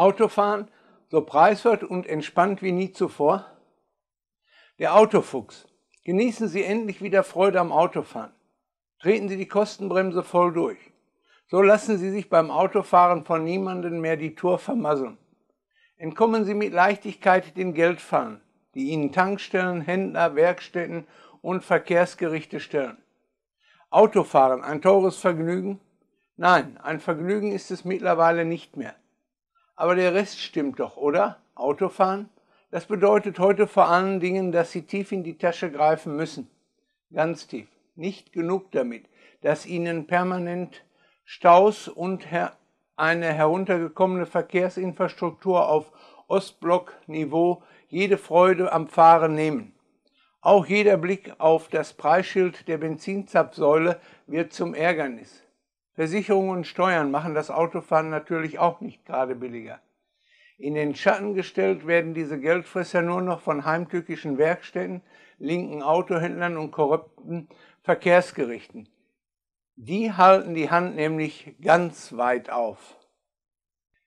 Autofahren so preiswert und entspannt wie nie zuvor? Der Autofuchs. Genießen Sie endlich wieder Freude am Autofahren. Treten Sie die Kostenbremse voll durch. So lassen Sie sich beim Autofahren von niemandem mehr die Tour vermasseln. Entkommen Sie mit Leichtigkeit den Geldfahren, die Ihnen Tankstellen, Händler, Werkstätten und Verkehrsgerichte stellen. Autofahren ein teures Vergnügen? Nein, ein Vergnügen ist es mittlerweile nicht mehr aber der Rest stimmt doch, oder? Autofahren? Das bedeutet heute vor allen Dingen, dass Sie tief in die Tasche greifen müssen. Ganz tief. Nicht genug damit, dass Ihnen permanent Staus und her eine heruntergekommene Verkehrsinfrastruktur auf Ostblock-Niveau jede Freude am Fahren nehmen. Auch jeder Blick auf das Preisschild der Benzinzapfsäule wird zum Ärgernis. Versicherungen und Steuern machen das Autofahren natürlich auch nicht gerade billiger. In den Schatten gestellt werden diese Geldfresser nur noch von heimtückischen Werkstätten, linken Autohändlern und korrupten Verkehrsgerichten. Die halten die Hand nämlich ganz weit auf.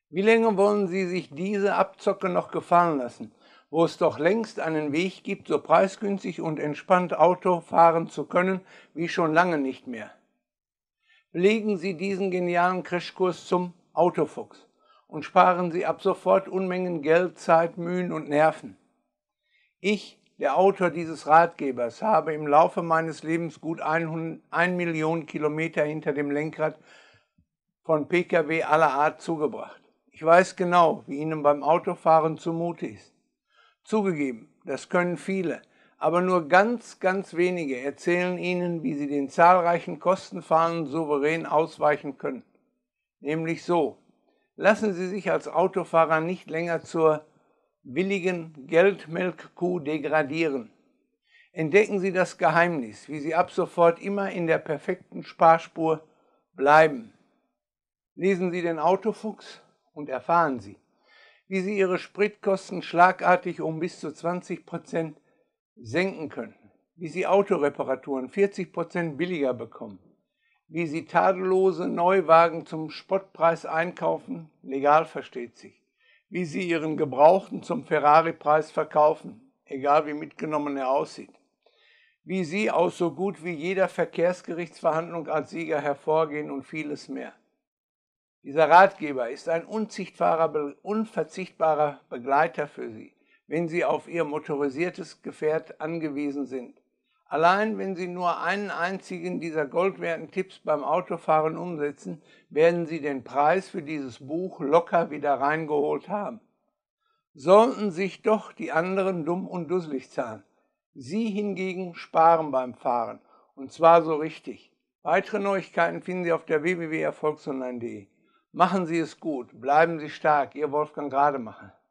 Wie lange wollen Sie sich diese Abzocke noch gefallen lassen, wo es doch längst einen Weg gibt, so preisgünstig und entspannt Auto fahren zu können wie schon lange nicht mehr? Legen Sie diesen genialen Crashkurs zum Autofuchs und sparen Sie ab sofort Unmengen Geld, Zeit, Mühen und Nerven. Ich, der Autor dieses Ratgebers, habe im Laufe meines Lebens gut 100, 1 Million Kilometer hinter dem Lenkrad von Pkw aller Art zugebracht. Ich weiß genau, wie Ihnen beim Autofahren zumute ist. Zugegeben, das können viele, aber nur ganz, ganz wenige erzählen Ihnen, wie Sie den zahlreichen Kostenfahnen souverän ausweichen können. Nämlich so. Lassen Sie sich als Autofahrer nicht länger zur billigen Geldmelkkuh degradieren. Entdecken Sie das Geheimnis, wie Sie ab sofort immer in der perfekten Sparspur bleiben. Lesen Sie den Autofuchs und erfahren Sie, wie Sie Ihre Spritkosten schlagartig um bis zu 20 Prozent senken können, wie sie Autoreparaturen 40% billiger bekommen, wie sie tadellose Neuwagen zum Spottpreis einkaufen, legal versteht sich, wie sie ihren Gebrauchten zum Ferrari-Preis verkaufen, egal wie mitgenommen er aussieht, wie sie aus so gut wie jeder Verkehrsgerichtsverhandlung als Sieger hervorgehen und vieles mehr. Dieser Ratgeber ist ein unverzichtbarer Begleiter für Sie wenn sie auf ihr motorisiertes Gefährt angewiesen sind. Allein wenn Sie nur einen einzigen dieser goldwerten Tipps beim Autofahren umsetzen, werden Sie den Preis für dieses Buch locker wieder reingeholt haben. Sollten sich doch die anderen dumm und dusselig zahlen. Sie hingegen sparen beim Fahren. Und zwar so richtig. Weitere Neuigkeiten finden Sie auf der www.erfolgsonline.de. Machen Sie es gut, bleiben Sie stark, Ihr Wolfgang Rademacher.